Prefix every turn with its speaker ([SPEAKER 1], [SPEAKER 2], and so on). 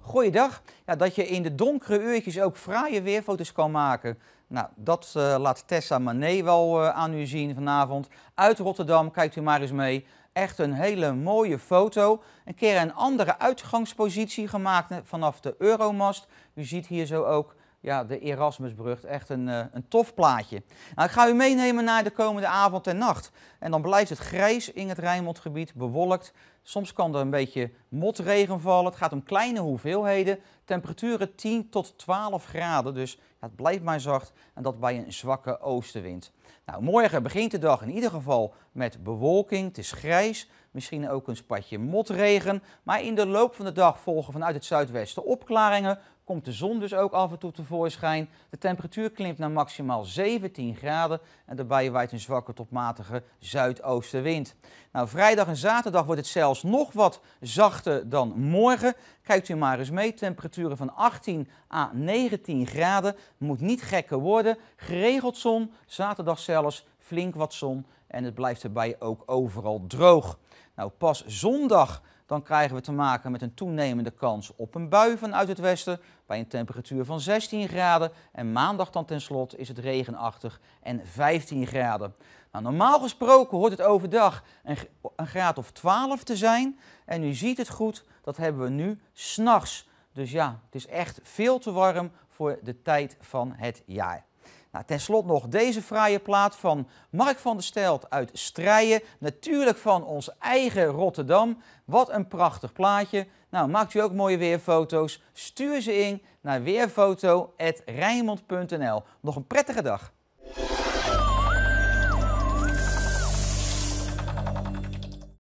[SPEAKER 1] Goeiedag. Ja, dat je in de donkere uurtjes ook fraaie weerfoto's kan maken. Nou, dat eh, laat Tessa Mané wel eh, aan u zien vanavond. Uit Rotterdam, kijkt u maar eens mee. Echt een hele mooie foto. Een keer een andere uitgangspositie gemaakt eh, vanaf de Euromast. U ziet hier zo ook ja, de Erasmusbrug. Echt een, eh, een tof plaatje. Nou, ik ga u meenemen naar de komende avond en nacht. En dan blijft het grijs in het Rijnmondgebied, bewolkt. Soms kan er een beetje motregen vallen. Het gaat om kleine hoeveelheden. Temperaturen 10 tot 12 graden. Dus het blijft maar zacht. En dat bij een zwakke oostenwind. Nou, morgen begint de dag in ieder geval met bewolking. Het is grijs. Misschien ook een spatje motregen. Maar in de loop van de dag volgen vanuit het zuidwesten opklaringen. Komt de zon dus ook af en toe tevoorschijn. De temperatuur klimt naar maximaal 17 graden. En daarbij waait een zwakke tot matige zuidoostenwind. Nou, vrijdag en zaterdag wordt het zelfs nog wat zachter dan morgen. Kijkt u maar eens mee, temperaturen van 18 à 19 graden. Moet niet gekker worden. Geregeld zon, zaterdag zelfs flink wat zon. En het blijft erbij ook overal droog. Nou, pas zondag dan krijgen we te maken met een toenemende kans op een bui vanuit het westen bij een temperatuur van 16 graden. En maandag dan tenslotte is het regenachtig en 15 graden. Nou, normaal gesproken hoort het overdag een, een graad of 12 te zijn. En u ziet het goed, dat hebben we nu s'nachts. Dus ja, het is echt veel te warm voor de tijd van het jaar. Nou, Ten slot nog deze fraaie plaat van Mark van der Stelt uit Strijen. Natuurlijk van ons eigen Rotterdam. Wat een prachtig plaatje. Nou, maakt u ook mooie weerfoto's. Stuur ze in naar weerfoto@rijmond.nl. Nog een prettige dag.